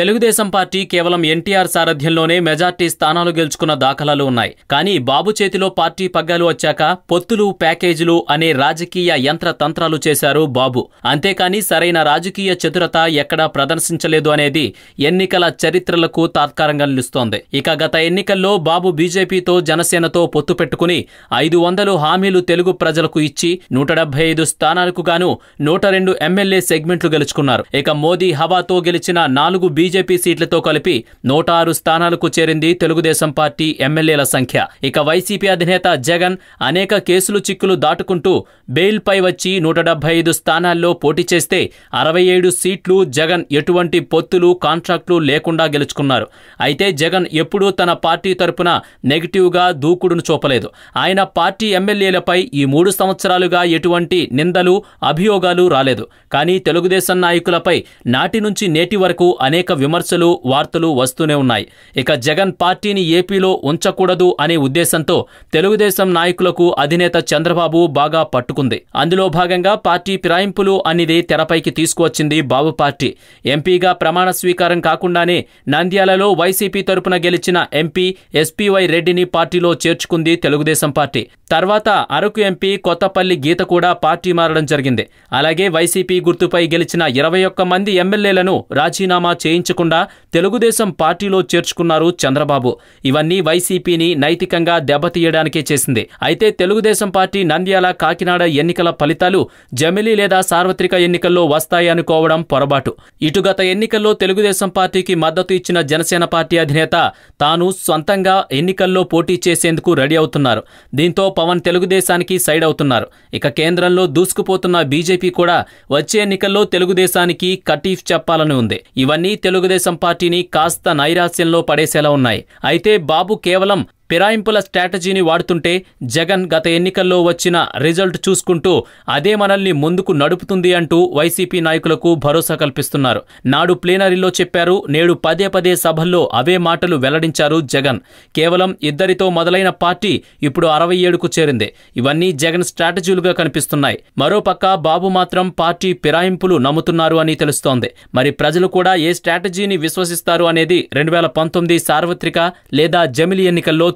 Telugu Desam party కేవలం NTR సారథ్యంలోనే majority స్థానాలు గెలుచుకున్న దాఖలాలు ఉన్నాయి కానీ బాబు చేతిలో పార్టీ పగ్గాలు వచ్చాక పొత్తులు ప్యాకేజీలు అనే రాజకీయ యంత్ర తంత్రాలు చేశారు బాబు అంతేకాని సరైన రాజకీయ చతురత ఎక్కడా ప్రదర్శించలేదు అనేది ఎన్నికల చరిత్రలకు తాత్కారంగా నిలుస్తోంది ఇక గత ఎన్నికల్లో బాబు బీజేపీతో జనసేనతో పొత్తు పెట్టుకుని ఐదు వందలు హామీలు తెలుగు ప్రజలకు ఇచ్చి నూట డెబ్బై ఐదు స్థానాలకు గాను నూట రెండు ఎమ్మెల్యే సెగ్మెంట్లు గెలుచుకున్నారు ఇక మోదీ హవాతో గెలిచిన నాలుగు బీజేపీ సీట్లతో కలిపి నూట ఆరు స్థానాలకు చేరింది తెలుగుదేశం పార్టీ ఎమ్మెల్యేల సంఖ్య ఇక వైసీపీ అధినేత జగన్ అనేక కేసులు చిక్కులు దాటుకుంటూ బెయిల్పై వచ్చి నూట డెబ్బై ఐదు స్థానాల్లో పోటీ చేస్తే అరవై ఏడు సీట్లు జగన్ ఎటువంటి పొత్తులు కాంట్రాక్టులు లేకుండా గెలుచుకున్నారు అయితే జగన్ ఎప్పుడూ తన పార్టీ తరపున నెగిటివ్గా దూకుడును చూపలేదు ఆయన పార్టీ ఎమ్మెల్యేలపై ఈ మూడు సంవత్సరాలుగా ఎటువంటి నిందలు అభియోగాలు రాలేదు కానీ తెలుగుదేశం నాయకులపై నాటి నుంచి నేటి వరకు అనేక విమర్శలు వార్తలు వస్తూనే ఉన్నాయి ఇక జగన్ పార్టీని ఏపీలో ఉంచకూడదు అనే ఉద్దేశంతో తెలుగుదేశం నాయకులకు అధినేత చంద్రబాబు బాగా పట్టుకుంది అందులో భాగంగా పార్టీ ఫిరాయింపులు అనేది తెరపైకి తీసుకువచ్చింది బాబు పార్టీ ఎంపీగా ప్రమాణ స్వీకారం కాకుండానే నంద్యాలలో వైసీపీ తరపున గెలిచిన ఎంపీ ఎస్పీవై రెడ్డిని పార్టీలో చేర్చుకుంది తెలుగుదేశం పార్టీ తర్వాత అరకు ఎంపీ కొత్తపల్లి గీత కూడా పార్టీ మారడం జరిగింది అలాగే వైసీపీ గుర్తుపై గెలిచిన ఇరవై ఒక్క మంది ఎమ్మెల్యేలను రాజీనామా చేయించారు సహించకుండా తెలుగుదేశం పార్టీలో చేర్చుకున్నారు చంద్రబాబు ఇవన్నీ వైసీపీని నైతికంగా దెబ్బతీయడానికే చేసింది అయితే తెలుగుదేశం పార్టీ నంద్యాల కాకినాడ ఎన్నికల ఫలితాలు జమిలీ లేదా సార్వత్రిక ఎన్నికల్లో వస్తాయనుకోవడం పొరపాటు గత ఎన్నికల్లో తెలుగుదేశం పార్టీకి మద్దతు ఇచ్చిన జనసేన పార్టీ అధినేత తాను సొంతంగా ఎన్నికల్లో పోటీ చేసేందుకు రెడీ అవుతున్నారు దీంతో పవన్ తెలుగుదేశానికి సైడ్ అవుతున్నారు ఇక కేంద్రంలో దూసుకుపోతున్న బీజేపీ కూడా వచ్చే ఎన్నికల్లో తెలుగుదేశానికి కటీఫ్ చెప్పాలని ఉంది ఇవన్నీ తెలుగుదేశం పార్టీని కాస్త నైరాస్యంలో పడేసేలా ఉన్నాయి అయితే బాబు కేవలం పిరాయింపుల స్ట్రాటజీని వాడుతుంటే జగన్ గత ఎన్నికల్లో వచ్చిన రిజల్ట్ చూసుకుంటూ అదే మనల్ని ముందుకు నడుపుతుంది అంటూ వైసీపీ నాయకులకు భరోసా కల్పిస్తున్నారు నాడు ప్లీనరీలో చెప్పారు నేడు పదే పదే సభల్లో అవే మాటలు వెల్లడించారు జగన్ కేవలం ఇద్దరితో మొదలైన పార్టీ ఇప్పుడు అరవై ఏడుకు చేరింది ఇవన్నీ జగన్ స్ట్రాటజీలుగా కనిపిస్తున్నాయి మరోపక్క బాబు మాత్రం పార్టీ పిరాయింపులు నమ్ముతున్నారు అని తెలుస్తోంది మరి ప్రజలు కూడా ఏ స్ట్రాటజీని విశ్వసిస్తారు అనేది రెండు వేల పంతొమ్మిది సార్వత్రిక లేదా జమిలి ఎన్నికల్లో